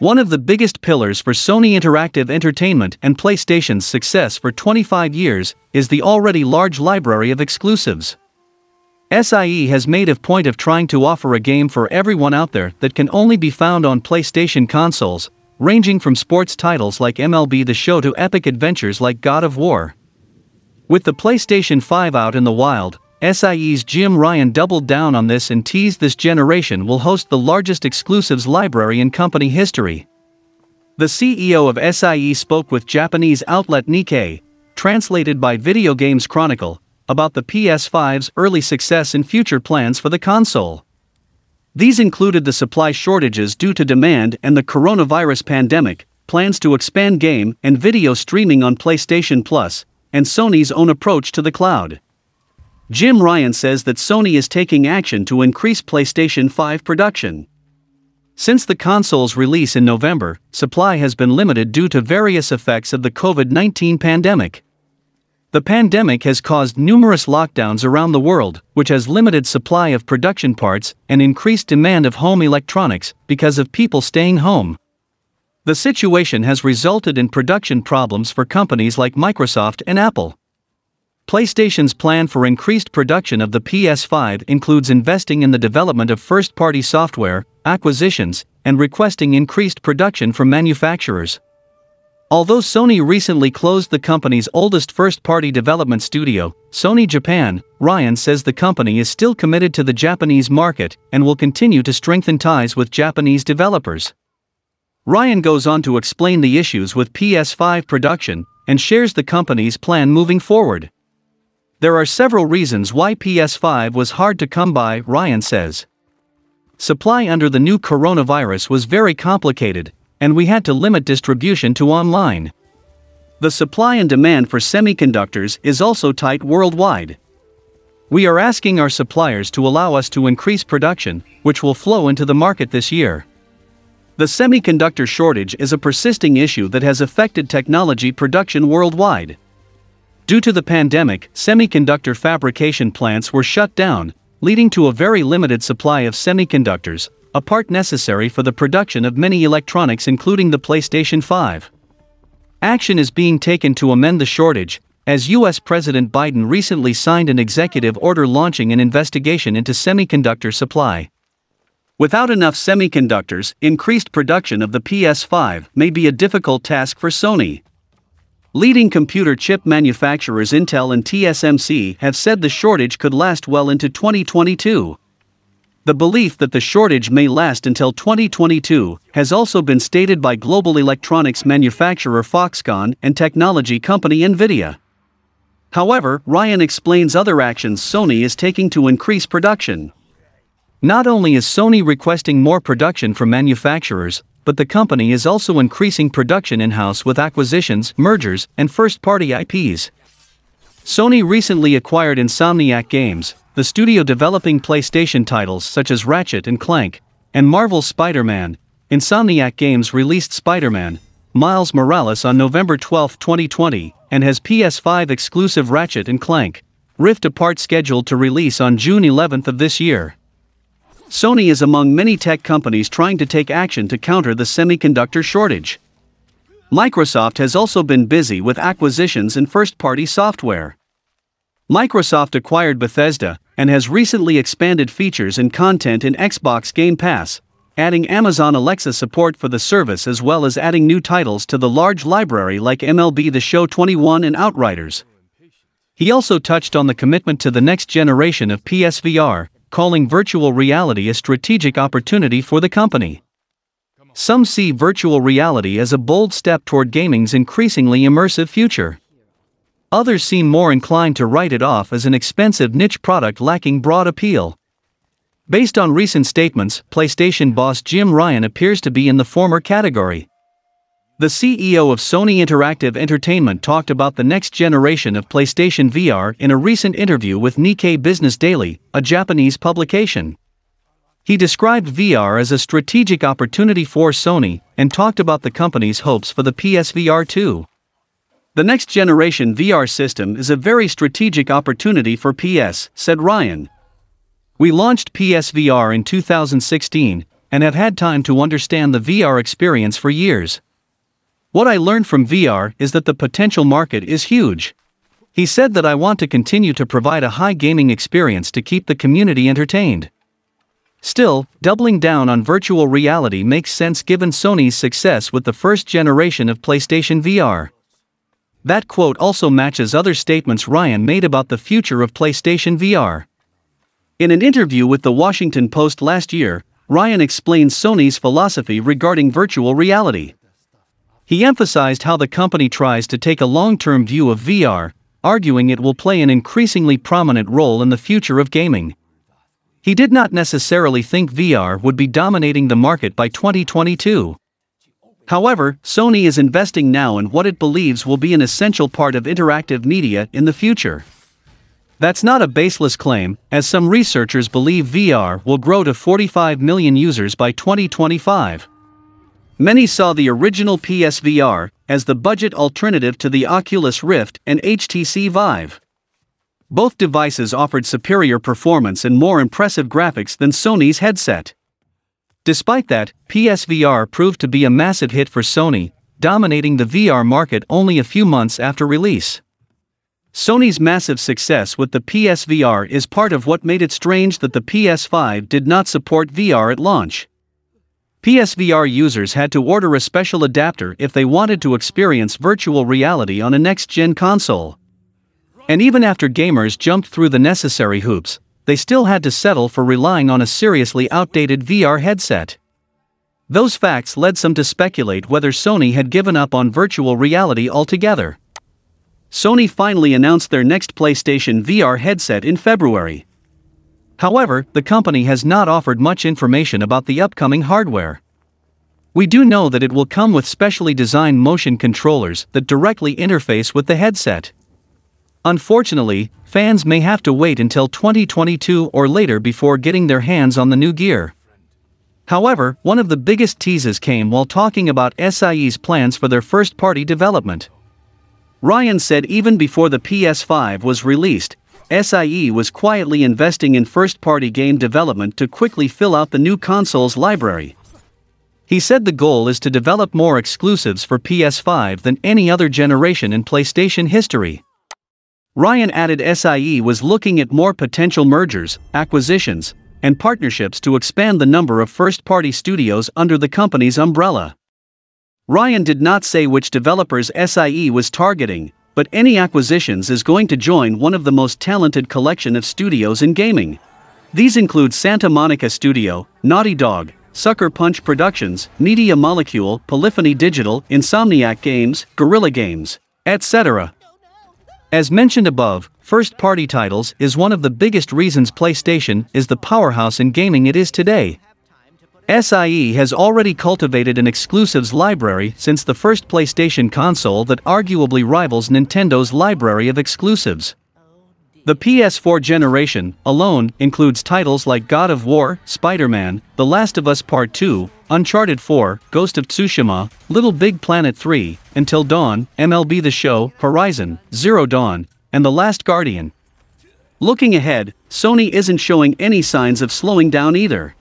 One of the biggest pillars for Sony Interactive Entertainment and PlayStation's success for 25 years is the already large library of exclusives. SIE has made a point of trying to offer a game for everyone out there that can only be found on PlayStation consoles, ranging from sports titles like MLB The Show to epic adventures like God of War. With the PlayStation 5 out in the wild, SIE's Jim Ryan doubled down on this and teased this generation will host the largest exclusives library in company history. The CEO of SIE spoke with Japanese outlet Nikkei, translated by Video Games Chronicle, about the PS5's early success and future plans for the console. These included the supply shortages due to demand and the coronavirus pandemic, plans to expand game and video streaming on PlayStation Plus, and Sony's own approach to the cloud. Jim Ryan says that Sony is taking action to increase PlayStation 5 production. Since the console's release in November, supply has been limited due to various effects of the COVID 19 pandemic. The pandemic has caused numerous lockdowns around the world, which has limited supply of production parts and increased demand of home electronics because of people staying home. The situation has resulted in production problems for companies like Microsoft and Apple. PlayStation's plan for increased production of the PS5 includes investing in the development of first party software, acquisitions, and requesting increased production from manufacturers. Although Sony recently closed the company's oldest first party development studio, Sony Japan, Ryan says the company is still committed to the Japanese market and will continue to strengthen ties with Japanese developers. Ryan goes on to explain the issues with PS5 production and shares the company's plan moving forward. There are several reasons why PS5 was hard to come by, Ryan says. Supply under the new coronavirus was very complicated, and we had to limit distribution to online. The supply and demand for semiconductors is also tight worldwide. We are asking our suppliers to allow us to increase production, which will flow into the market this year. The semiconductor shortage is a persisting issue that has affected technology production worldwide. Due to the pandemic, semiconductor fabrication plants were shut down, leading to a very limited supply of semiconductors, a part necessary for the production of many electronics including the PlayStation 5. Action is being taken to amend the shortage, as U.S. President Biden recently signed an executive order launching an investigation into semiconductor supply. Without enough semiconductors, increased production of the PS5 may be a difficult task for Sony. Leading computer chip manufacturers Intel and TSMC have said the shortage could last well into 2022. The belief that the shortage may last until 2022 has also been stated by global electronics manufacturer Foxconn and technology company Nvidia. However, Ryan explains other actions Sony is taking to increase production. Not only is Sony requesting more production from manufacturers, but the company is also increasing production in-house with acquisitions, mergers, and first-party IPs. Sony recently acquired Insomniac Games, the studio developing PlayStation titles such as Ratchet and Clank, and Marvel's Spider-Man. Insomniac Games released Spider-Man, Miles Morales on November 12, 2020, and has PS5 exclusive Ratchet and Clank. Rift Apart scheduled to release on June 11 of this year. Sony is among many tech companies trying to take action to counter the semiconductor shortage. Microsoft has also been busy with acquisitions and first party software. Microsoft acquired Bethesda and has recently expanded features and content in Xbox Game Pass, adding Amazon Alexa support for the service as well as adding new titles to the large library like MLB The Show 21 and Outriders. He also touched on the commitment to the next generation of PSVR calling virtual reality a strategic opportunity for the company. Some see virtual reality as a bold step toward gaming's increasingly immersive future. Others seem more inclined to write it off as an expensive niche product lacking broad appeal. Based on recent statements, PlayStation boss Jim Ryan appears to be in the former category. The CEO of Sony Interactive Entertainment talked about the next generation of PlayStation VR in a recent interview with Nikkei Business Daily, a Japanese publication. He described VR as a strategic opportunity for Sony and talked about the company's hopes for the PSVR 2. The next generation VR system is a very strategic opportunity for PS, said Ryan. We launched PSVR in 2016 and have had time to understand the VR experience for years, what I learned from VR is that the potential market is huge. He said that I want to continue to provide a high gaming experience to keep the community entertained. Still, doubling down on virtual reality makes sense given Sony's success with the first generation of PlayStation VR. That quote also matches other statements Ryan made about the future of PlayStation VR. In an interview with the Washington Post last year, Ryan explained Sony's philosophy regarding virtual reality. He emphasized how the company tries to take a long term view of VR, arguing it will play an increasingly prominent role in the future of gaming. He did not necessarily think VR would be dominating the market by 2022. However, Sony is investing now in what it believes will be an essential part of interactive media in the future. That's not a baseless claim, as some researchers believe VR will grow to 45 million users by 2025. Many saw the original PSVR as the budget alternative to the Oculus Rift and HTC Vive. Both devices offered superior performance and more impressive graphics than Sony's headset. Despite that, PSVR proved to be a massive hit for Sony, dominating the VR market only a few months after release. Sony's massive success with the PSVR is part of what made it strange that the PS5 did not support VR at launch. PSVR users had to order a special adapter if they wanted to experience virtual reality on a next gen console. And even after gamers jumped through the necessary hoops, they still had to settle for relying on a seriously outdated VR headset. Those facts led some to speculate whether Sony had given up on virtual reality altogether. Sony finally announced their next PlayStation VR headset in February, However, the company has not offered much information about the upcoming hardware. We do know that it will come with specially designed motion controllers that directly interface with the headset. Unfortunately, fans may have to wait until 2022 or later before getting their hands on the new gear. However, one of the biggest teases came while talking about SIE's plans for their first party development. Ryan said even before the PS5 was released, SIE was quietly investing in first-party game development to quickly fill out the new console's library. He said the goal is to develop more exclusives for PS5 than any other generation in PlayStation history. Ryan added SIE was looking at more potential mergers, acquisitions, and partnerships to expand the number of first-party studios under the company's umbrella. Ryan did not say which developers SIE was targeting, but any acquisitions is going to join one of the most talented collection of studios in gaming. These include Santa Monica Studio, Naughty Dog, Sucker Punch Productions, Media Molecule, Polyphony Digital, Insomniac Games, Guerrilla Games, etc. As mentioned above, first-party titles is one of the biggest reasons PlayStation is the powerhouse in gaming it is today. SIE has already cultivated an exclusives library since the first PlayStation console that arguably rivals Nintendo's library of exclusives. The PS4 generation alone includes titles like God of War, Spider-Man, The Last of Us Part 2, Uncharted 4, Ghost of Tsushima, Little Big Planet 3, Until Dawn, MLB The Show, Horizon, Zero Dawn, and The Last Guardian. Looking ahead, Sony isn't showing any signs of slowing down either.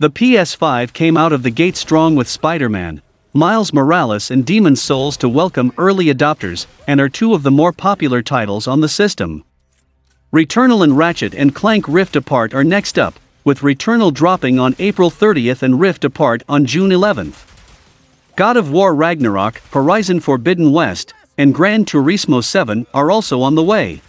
The PS5 came out of the gate strong with Spider-Man, Miles Morales and Demon Souls to welcome early adopters and are two of the more popular titles on the system. Returnal and Ratchet and Clank Rift Apart are next up, with Returnal dropping on April 30th and Rift Apart on June 11th. God of War Ragnarok, Horizon Forbidden West, and Gran Turismo 7 are also on the way.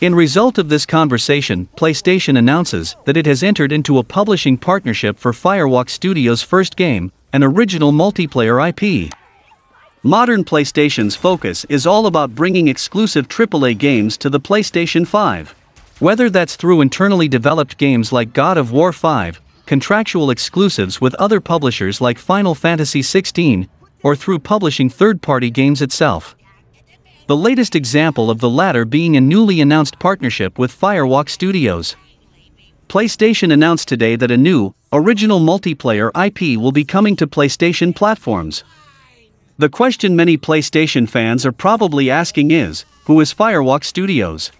In result of this conversation, PlayStation announces that it has entered into a publishing partnership for Firewalk Studios' first game, an original multiplayer IP. Modern PlayStation's focus is all about bringing exclusive AAA games to the PlayStation 5. Whether that's through internally developed games like God of War 5, contractual exclusives with other publishers like Final Fantasy XVI, or through publishing third-party games itself the latest example of the latter being a newly announced partnership with Firewalk Studios. PlayStation announced today that a new, original multiplayer IP will be coming to PlayStation platforms. The question many PlayStation fans are probably asking is, who is Firewalk Studios?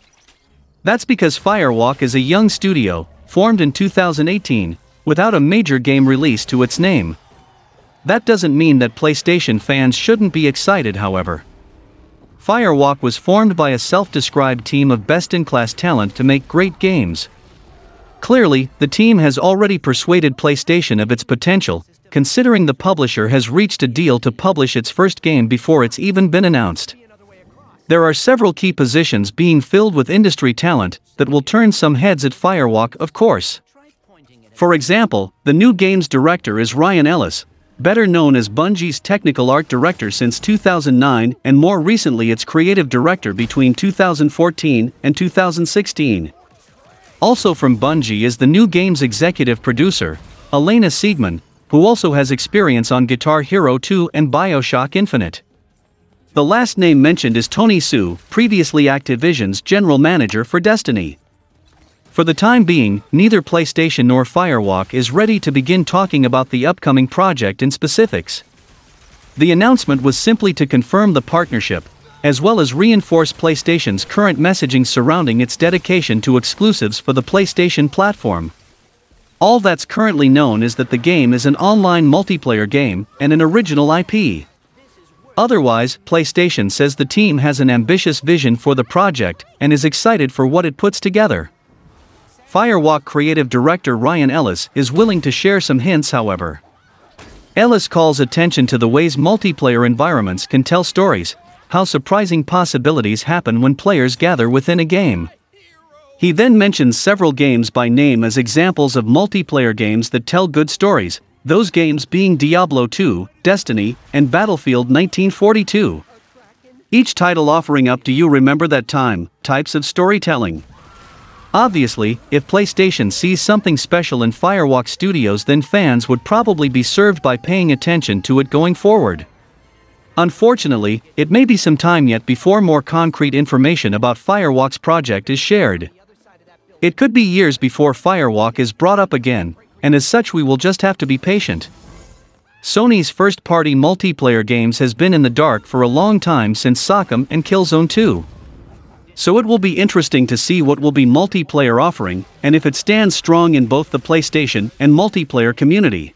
That's because Firewalk is a young studio, formed in 2018, without a major game release to its name. That doesn't mean that PlayStation fans shouldn't be excited however. Firewalk was formed by a self-described team of best-in-class talent to make great games. Clearly, the team has already persuaded PlayStation of its potential, considering the publisher has reached a deal to publish its first game before it's even been announced. There are several key positions being filled with industry talent that will turn some heads at Firewalk, of course. For example, the new game's director is Ryan Ellis, better known as Bungie's technical art director since 2009 and more recently its creative director between 2014 and 2016. Also from Bungie is the new game's executive producer, Elena Siegman, who also has experience on Guitar Hero 2 and Bioshock Infinite. The last name mentioned is Tony Su, previously Activision's general manager for Destiny. For the time being, neither PlayStation nor Firewalk is ready to begin talking about the upcoming project in specifics. The announcement was simply to confirm the partnership, as well as reinforce PlayStation's current messaging surrounding its dedication to exclusives for the PlayStation platform. All that's currently known is that the game is an online multiplayer game and an original IP. Otherwise, PlayStation says the team has an ambitious vision for the project and is excited for what it puts together. Firewalk creative director Ryan Ellis is willing to share some hints however. Ellis calls attention to the ways multiplayer environments can tell stories, how surprising possibilities happen when players gather within a game. He then mentions several games by name as examples of multiplayer games that tell good stories, those games being Diablo 2, Destiny, and Battlefield 1942. Each title offering up Do You Remember That Time types of storytelling. Obviously, if PlayStation sees something special in Firewalk Studios then fans would probably be served by paying attention to it going forward. Unfortunately, it may be some time yet before more concrete information about Firewalk's project is shared. It could be years before Firewalk is brought up again, and as such we will just have to be patient. Sony's first-party multiplayer games has been in the dark for a long time since Socom and Killzone 2 so it will be interesting to see what will be multiplayer offering and if it stands strong in both the PlayStation and multiplayer community.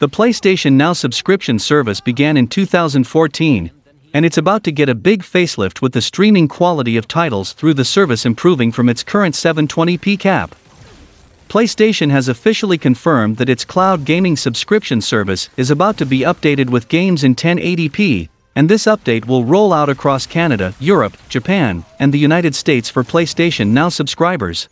The PlayStation Now subscription service began in 2014, and it's about to get a big facelift with the streaming quality of titles through the service improving from its current 720p cap. PlayStation has officially confirmed that its cloud gaming subscription service is about to be updated with games in 1080p and this update will roll out across Canada, Europe, Japan, and the United States for PlayStation Now subscribers.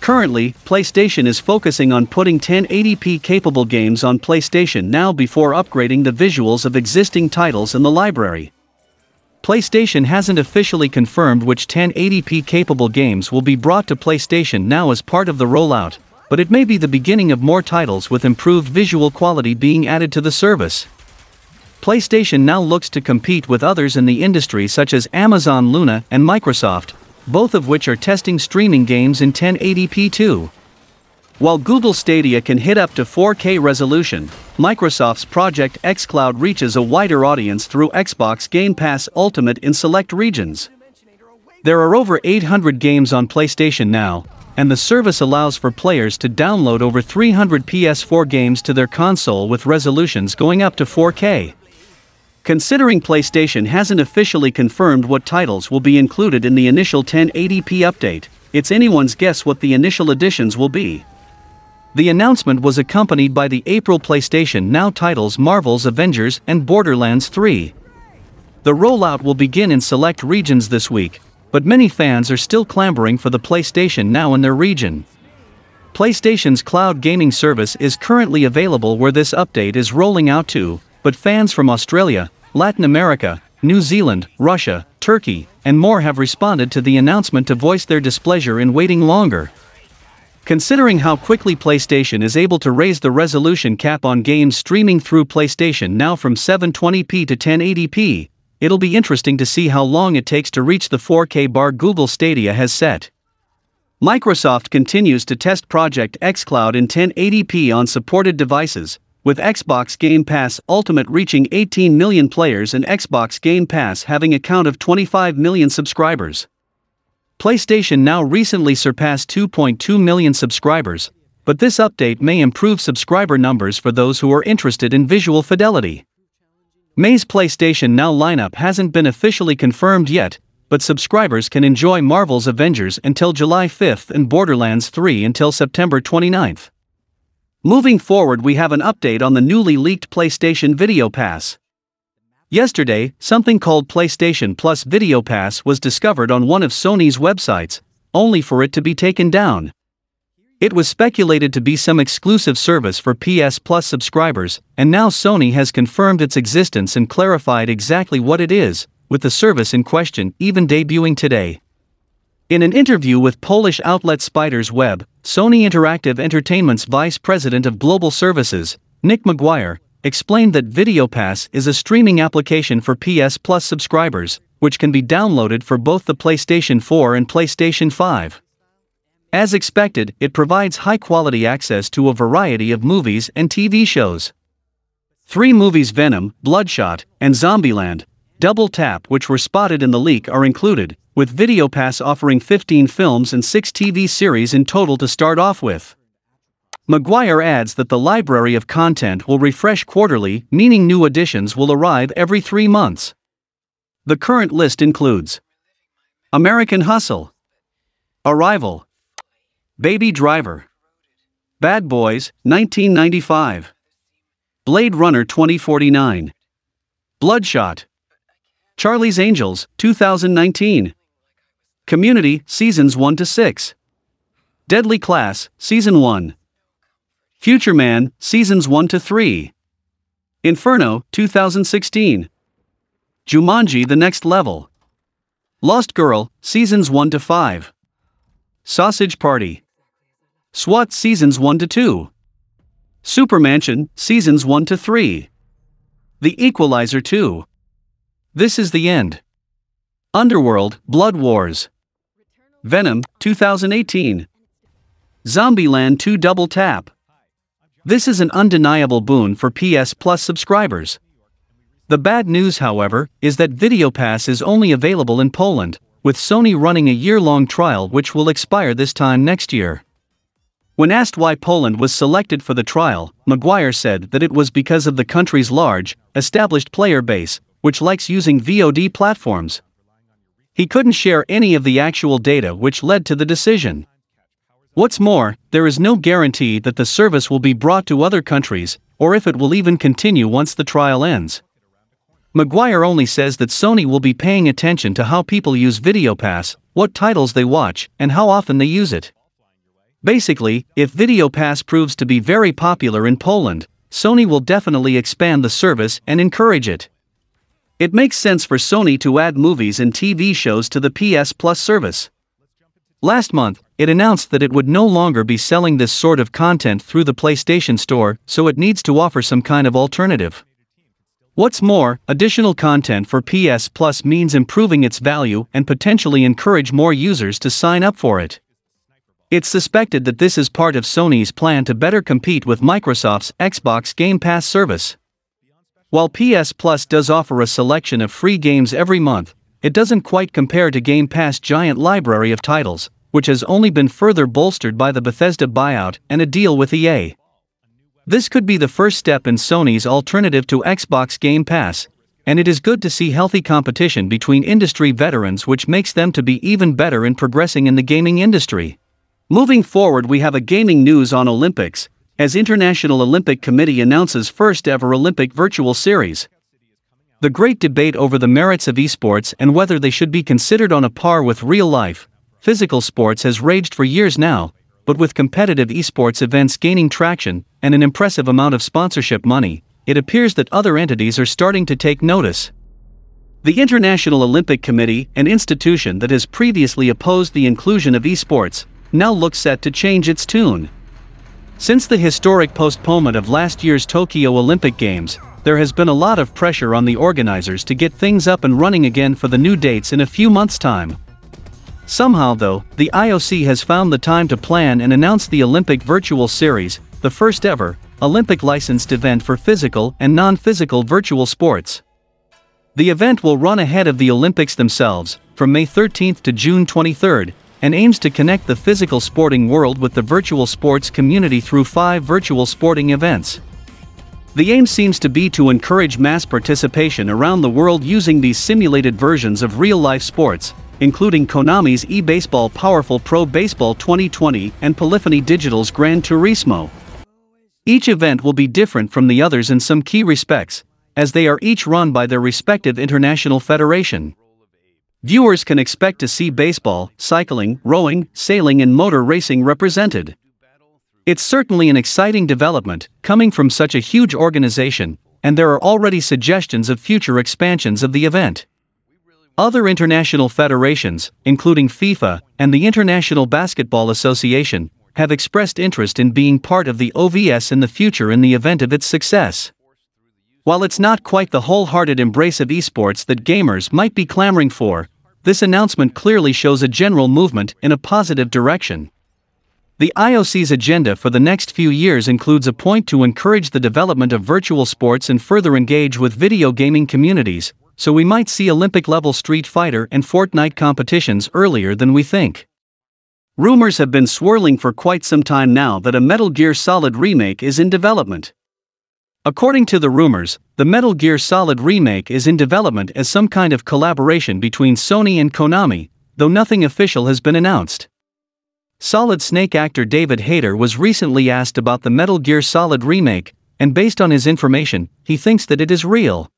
Currently, PlayStation is focusing on putting 1080p capable games on PlayStation Now before upgrading the visuals of existing titles in the library. PlayStation hasn't officially confirmed which 1080p capable games will be brought to PlayStation Now as part of the rollout, but it may be the beginning of more titles with improved visual quality being added to the service. PlayStation now looks to compete with others in the industry such as Amazon Luna and Microsoft, both of which are testing streaming games in 1080p too. While Google Stadia can hit up to 4K resolution, Microsoft's Project xCloud reaches a wider audience through Xbox Game Pass Ultimate in select regions. There are over 800 games on PlayStation now, and the service allows for players to download over 300 PS4 games to their console with resolutions going up to 4K. Considering PlayStation hasn't officially confirmed what titles will be included in the initial 1080p update, it's anyone's guess what the initial additions will be. The announcement was accompanied by the April PlayStation Now titles Marvel's Avengers and Borderlands 3. The rollout will begin in select regions this week, but many fans are still clamoring for the PlayStation Now in their region. PlayStation's cloud gaming service is currently available where this update is rolling out to, but fans from Australia, Latin America, New Zealand, Russia, Turkey, and more have responded to the announcement to voice their displeasure in waiting longer. Considering how quickly PlayStation is able to raise the resolution cap on games streaming through PlayStation now from 720p to 1080p, it'll be interesting to see how long it takes to reach the 4K bar Google Stadia has set. Microsoft continues to test Project xCloud in 1080p on supported devices, with Xbox Game Pass Ultimate reaching 18 million players and Xbox Game Pass having a count of 25 million subscribers. PlayStation Now recently surpassed 2.2 million subscribers, but this update may improve subscriber numbers for those who are interested in visual fidelity. May's PlayStation Now lineup hasn't been officially confirmed yet, but subscribers can enjoy Marvel's Avengers until July 5 and Borderlands 3 until September 29. Moving forward we have an update on the newly leaked PlayStation Video Pass. Yesterday, something called PlayStation Plus Video Pass was discovered on one of Sony's websites, only for it to be taken down. It was speculated to be some exclusive service for PS Plus subscribers, and now Sony has confirmed its existence and clarified exactly what it is, with the service in question even debuting today. In an interview with Polish outlet Spiders Web, Sony Interactive Entertainment's Vice President of Global Services, Nick McGuire, explained that VideoPass is a streaming application for PS Plus subscribers, which can be downloaded for both the PlayStation 4 and PlayStation 5. As expected, it provides high quality access to a variety of movies and TV shows. Three movies Venom, Bloodshot, and Zombieland Double Tap which were spotted in the leak are included, with VideoPass offering 15 films and 6 TV series in total to start off with. McGuire adds that the library of content will refresh quarterly, meaning new additions will arrive every three months. The current list includes American Hustle, Arrival, Baby Driver, Bad Boys, 1995, Blade Runner 2049, Bloodshot, Charlie's Angels, 2019. Community, Seasons 1 to 6. Deadly Class, Season 1. Future Man, Seasons 1 to 3. Inferno, 2016. Jumanji The Next Level. Lost Girl, Seasons 1 to 5. Sausage Party. SWAT Seasons 1 to 2. Super Mansion, Seasons 1 to 3. The Equalizer 2. This is the end. Underworld Blood Wars. Venom 2018. Zombieland 2 Double Tap. This is an undeniable boon for PS Plus subscribers. The bad news, however, is that Video Pass is only available in Poland, with Sony running a year long trial which will expire this time next year. When asked why Poland was selected for the trial, Maguire said that it was because of the country's large, established player base, which likes using VOD platforms. He couldn't share any of the actual data which led to the decision. What's more, there is no guarantee that the service will be brought to other countries, or if it will even continue once the trial ends. McGuire only says that Sony will be paying attention to how people use VideoPass, what titles they watch, and how often they use it. Basically, if VideoPass proves to be very popular in Poland, Sony will definitely expand the service and encourage it. It makes sense for Sony to add movies and TV shows to the PS Plus service. Last month, it announced that it would no longer be selling this sort of content through the PlayStation Store, so it needs to offer some kind of alternative. What's more, additional content for PS Plus means improving its value and potentially encourage more users to sign up for it. It's suspected that this is part of Sony's plan to better compete with Microsoft's Xbox Game Pass service. While PS Plus does offer a selection of free games every month, it doesn't quite compare to Game Pass' giant library of titles, which has only been further bolstered by the Bethesda buyout and a deal with EA. This could be the first step in Sony's alternative to Xbox Game Pass, and it is good to see healthy competition between industry veterans which makes them to be even better in progressing in the gaming industry. Moving forward we have a gaming news on Olympics, as International Olympic Committee announces first ever Olympic virtual series. The great debate over the merits of esports and whether they should be considered on a par with real life, physical sports has raged for years now, but with competitive esports events gaining traction and an impressive amount of sponsorship money, it appears that other entities are starting to take notice. The International Olympic Committee, an institution that has previously opposed the inclusion of esports, now looks set to change its tune. Since the historic postponement of last year's Tokyo Olympic Games, there has been a lot of pressure on the organizers to get things up and running again for the new dates in a few months' time. Somehow though, the IOC has found the time to plan and announce the Olympic Virtual Series, the first ever, Olympic licensed event for physical and non-physical virtual sports. The event will run ahead of the Olympics themselves, from May 13 to June 23, and aims to connect the physical sporting world with the virtual sports community through five virtual sporting events. The aim seems to be to encourage mass participation around the world using these simulated versions of real-life sports, including Konami's eBaseball Powerful Pro Baseball 2020 and Polyphony Digital's Gran Turismo. Each event will be different from the others in some key respects, as they are each run by their respective international federation. Viewers can expect to see baseball, cycling, rowing, sailing, and motor racing represented. It's certainly an exciting development, coming from such a huge organization, and there are already suggestions of future expansions of the event. Other international federations, including FIFA and the International Basketball Association, have expressed interest in being part of the OVS in the future in the event of its success. While it's not quite the wholehearted embrace of esports that gamers might be clamoring for, this announcement clearly shows a general movement in a positive direction. The IOC's agenda for the next few years includes a point to encourage the development of virtual sports and further engage with video gaming communities, so we might see Olympic level Street Fighter and Fortnite competitions earlier than we think. Rumors have been swirling for quite some time now that a Metal Gear Solid remake is in development. According to the rumors, the Metal Gear Solid remake is in development as some kind of collaboration between Sony and Konami, though nothing official has been announced. Solid Snake actor David Hayter was recently asked about the Metal Gear Solid remake, and based on his information, he thinks that it is real.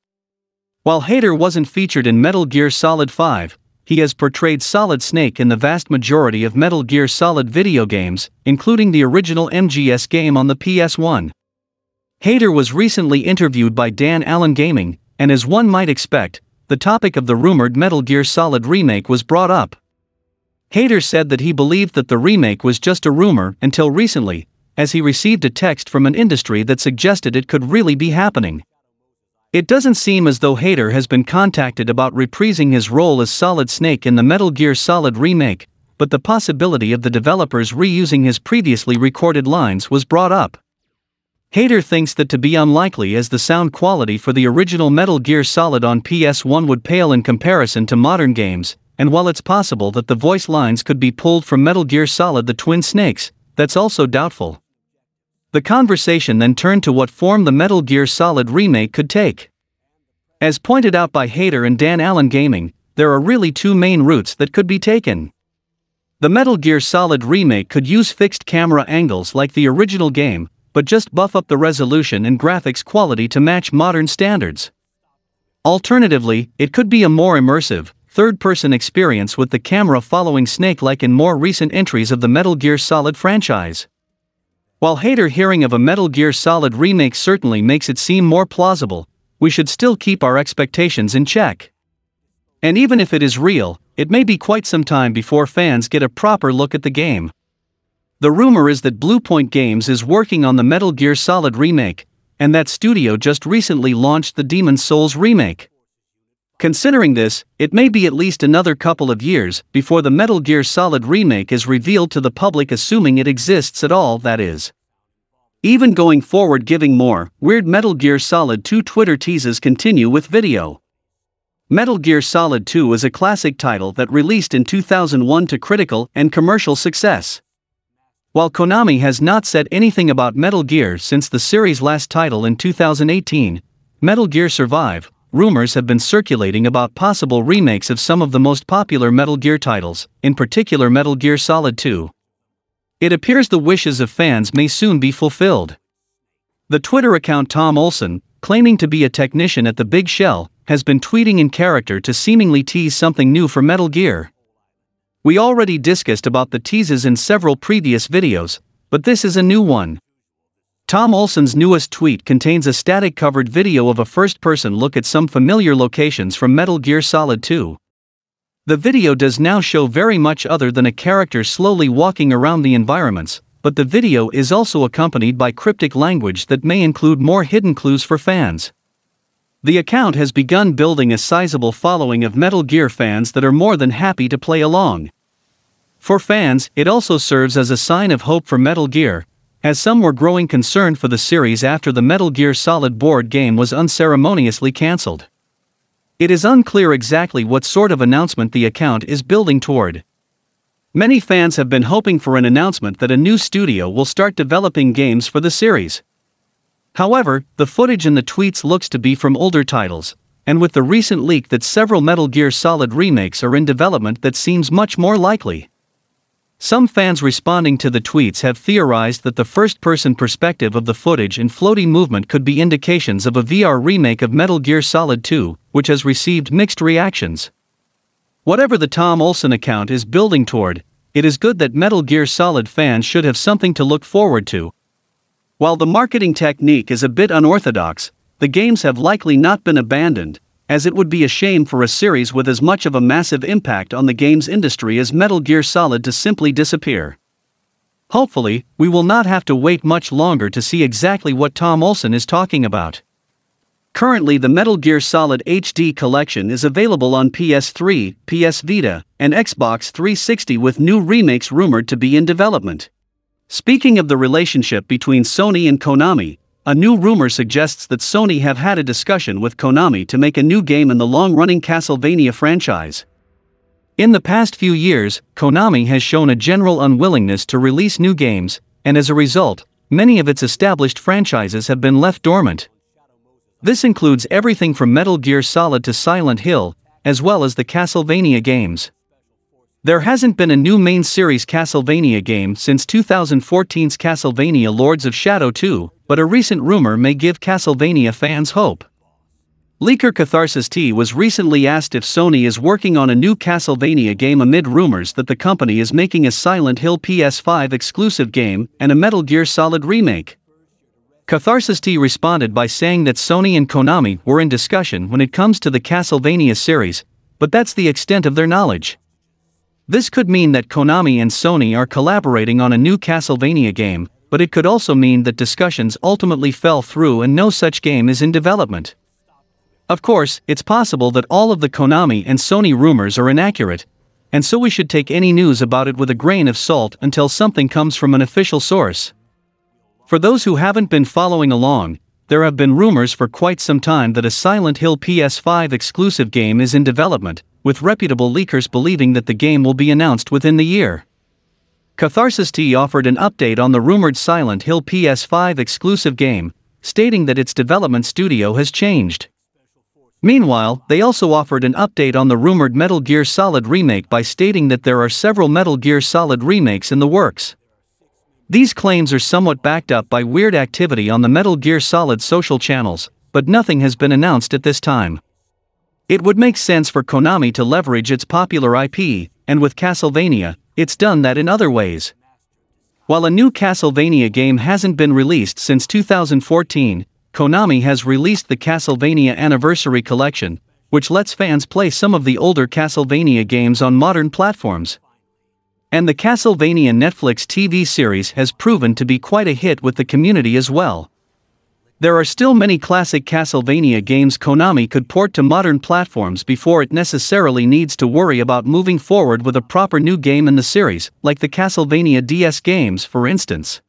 While Hayter wasn't featured in Metal Gear Solid 5, he has portrayed Solid Snake in the vast majority of Metal Gear Solid video games, including the original MGS game on the PS1. Hayter was recently interviewed by Dan Allen Gaming, and as one might expect, the topic of the rumored Metal Gear Solid remake was brought up. Hayter said that he believed that the remake was just a rumor until recently, as he received a text from an industry that suggested it could really be happening. It doesn't seem as though Hayter has been contacted about reprising his role as Solid Snake in the Metal Gear Solid remake, but the possibility of the developers reusing his previously recorded lines was brought up. Hater thinks that to be unlikely as the sound quality for the original Metal Gear Solid on PS1 would pale in comparison to modern games, and while it's possible that the voice lines could be pulled from Metal Gear Solid The Twin Snakes, that's also doubtful. The conversation then turned to what form the Metal Gear Solid remake could take. As pointed out by Hater and Dan Allen Gaming, there are really two main routes that could be taken. The Metal Gear Solid remake could use fixed camera angles like the original game, but just buff up the resolution and graphics quality to match modern standards. Alternatively, it could be a more immersive, third person experience with the camera following Snake like in more recent entries of the Metal Gear Solid franchise. While hater hearing of a Metal Gear Solid remake certainly makes it seem more plausible, we should still keep our expectations in check. And even if it is real, it may be quite some time before fans get a proper look at the game. The rumor is that Bluepoint Games is working on the Metal Gear Solid remake, and that studio just recently launched the Demon Souls remake. Considering this, it may be at least another couple of years before the Metal Gear Solid remake is revealed to the public, assuming it exists at all, that is. Even going forward, giving more weird Metal Gear Solid 2 Twitter teases continue with video. Metal Gear Solid 2 is a classic title that released in 2001 to critical and commercial success. While Konami has not said anything about Metal Gear since the series' last title in 2018, Metal Gear Survive, rumors have been circulating about possible remakes of some of the most popular Metal Gear titles, in particular Metal Gear Solid 2. It appears the wishes of fans may soon be fulfilled. The Twitter account Tom Olson, claiming to be a technician at the Big Shell, has been tweeting in character to seemingly tease something new for Metal Gear. We already discussed about the teases in several previous videos, but this is a new one. Tom Olson's newest tweet contains a static covered video of a first person look at some familiar locations from Metal Gear Solid 2. The video does now show very much other than a character slowly walking around the environments, but the video is also accompanied by cryptic language that may include more hidden clues for fans. The account has begun building a sizable following of Metal Gear fans that are more than happy to play along. For fans, it also serves as a sign of hope for Metal Gear, as some were growing concerned for the series after the Metal Gear Solid board game was unceremoniously cancelled. It is unclear exactly what sort of announcement the account is building toward. Many fans have been hoping for an announcement that a new studio will start developing games for the series. However, the footage in the tweets looks to be from older titles, and with the recent leak that several Metal Gear Solid remakes are in development that seems much more likely. Some fans responding to the tweets have theorized that the first person perspective of the footage and floating movement could be indications of a VR remake of Metal Gear Solid 2, which has received mixed reactions. Whatever the Tom Olsen account is building toward, it is good that Metal Gear Solid fans should have something to look forward to. While the marketing technique is a bit unorthodox, the games have likely not been abandoned, as it would be a shame for a series with as much of a massive impact on the games industry as Metal Gear Solid to simply disappear. Hopefully, we will not have to wait much longer to see exactly what Tom Olson is talking about. Currently, the Metal Gear Solid HD collection is available on PS3, PS Vita, and Xbox 360 with new remakes rumored to be in development. Speaking of the relationship between Sony and Konami, a new rumor suggests that Sony have had a discussion with Konami to make a new game in the long-running Castlevania franchise. In the past few years, Konami has shown a general unwillingness to release new games, and as a result, many of its established franchises have been left dormant. This includes everything from Metal Gear Solid to Silent Hill, as well as the Castlevania games. There hasn't been a new main series Castlevania game since 2014's Castlevania Lords of Shadow 2, but a recent rumor may give Castlevania fans hope. Leaker Catharsis T was recently asked if Sony is working on a new Castlevania game amid rumors that the company is making a Silent Hill PS5 exclusive game and a Metal Gear Solid remake. Catharsis T responded by saying that Sony and Konami were in discussion when it comes to the Castlevania series, but that's the extent of their knowledge. This could mean that Konami and Sony are collaborating on a new Castlevania game, but it could also mean that discussions ultimately fell through and no such game is in development. Of course, it's possible that all of the Konami and Sony rumors are inaccurate, and so we should take any news about it with a grain of salt until something comes from an official source. For those who haven't been following along, there have been rumors for quite some time that a Silent Hill PS5 exclusive game is in development, with reputable leakers believing that the game will be announced within the year. Catharsis T offered an update on the rumored Silent Hill PS5 exclusive game, stating that its development studio has changed. Meanwhile, they also offered an update on the rumored Metal Gear Solid remake by stating that there are several Metal Gear Solid remakes in the works. These claims are somewhat backed up by weird activity on the Metal Gear Solid social channels, but nothing has been announced at this time. It would make sense for Konami to leverage its popular IP, and with Castlevania, it's done that in other ways. While a new Castlevania game hasn't been released since 2014, Konami has released the Castlevania Anniversary Collection, which lets fans play some of the older Castlevania games on modern platforms. And the Castlevania Netflix TV series has proven to be quite a hit with the community as well. There are still many classic Castlevania games Konami could port to modern platforms before it necessarily needs to worry about moving forward with a proper new game in the series, like the Castlevania DS games, for instance.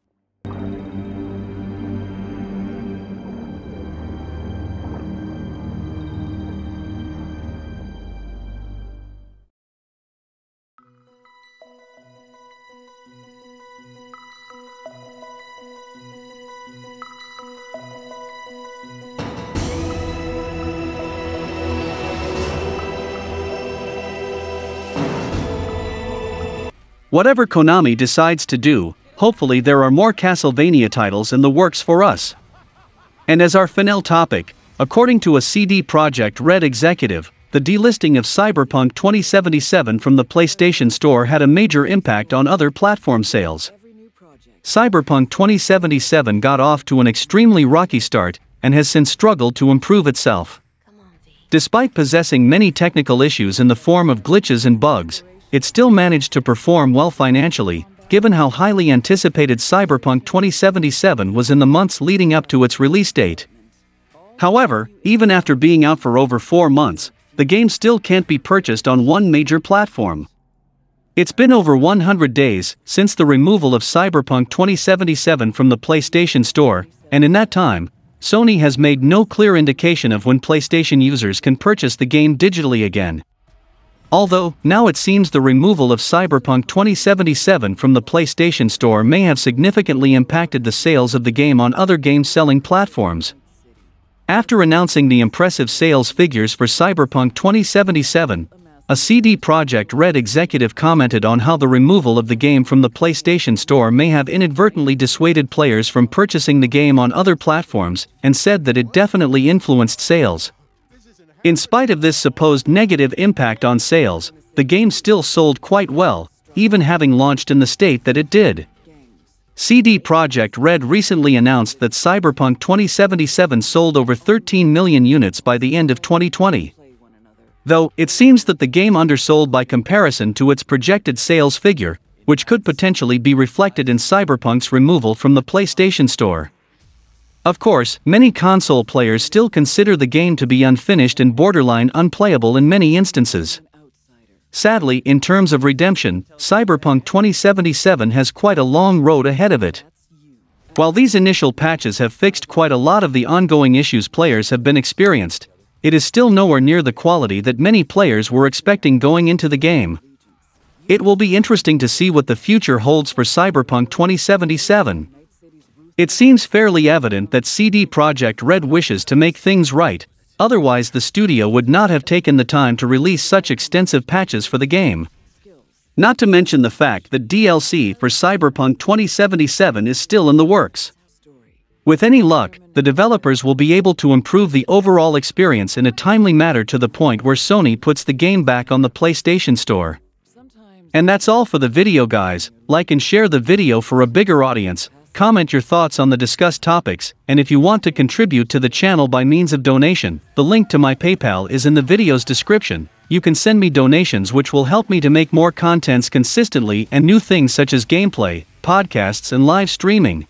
Whatever Konami decides to do, hopefully there are more Castlevania titles in the works for us. And as our final topic, according to a CD Projekt Red executive, the delisting of Cyberpunk 2077 from the PlayStation Store had a major impact on other platform sales. Cyberpunk 2077 got off to an extremely rocky start and has since struggled to improve itself. Despite possessing many technical issues in the form of glitches and bugs, it still managed to perform well financially, given how highly anticipated Cyberpunk 2077 was in the months leading up to its release date. However, even after being out for over four months, the game still can't be purchased on one major platform. It's been over 100 days since the removal of Cyberpunk 2077 from the PlayStation Store, and in that time, Sony has made no clear indication of when PlayStation users can purchase the game digitally again. Although, now it seems the removal of Cyberpunk 2077 from the PlayStation Store may have significantly impacted the sales of the game on other game selling platforms. After announcing the impressive sales figures for Cyberpunk 2077, a CD Projekt Red executive commented on how the removal of the game from the PlayStation Store may have inadvertently dissuaded players from purchasing the game on other platforms and said that it definitely influenced sales. In spite of this supposed negative impact on sales, the game still sold quite well, even having launched in the state that it did. CD Projekt Red recently announced that Cyberpunk 2077 sold over 13 million units by the end of 2020. Though, it seems that the game undersold by comparison to its projected sales figure, which could potentially be reflected in Cyberpunk's removal from the PlayStation Store. Of course, many console players still consider the game to be unfinished and borderline unplayable in many instances. Sadly, in terms of redemption, Cyberpunk 2077 has quite a long road ahead of it. While these initial patches have fixed quite a lot of the ongoing issues players have been experienced, it is still nowhere near the quality that many players were expecting going into the game. It will be interesting to see what the future holds for Cyberpunk 2077. It seems fairly evident that CD Projekt Red wishes to make things right, otherwise the studio would not have taken the time to release such extensive patches for the game. Not to mention the fact that DLC for Cyberpunk 2077 is still in the works. With any luck, the developers will be able to improve the overall experience in a timely manner to the point where Sony puts the game back on the PlayStation Store. And that's all for the video guys, like and share the video for a bigger audience, comment your thoughts on the discussed topics, and if you want to contribute to the channel by means of donation, the link to my PayPal is in the video's description. You can send me donations which will help me to make more contents consistently and new things such as gameplay, podcasts and live streaming.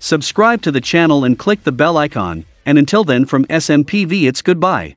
Subscribe to the channel and click the bell icon, and until then from SMPV it's goodbye.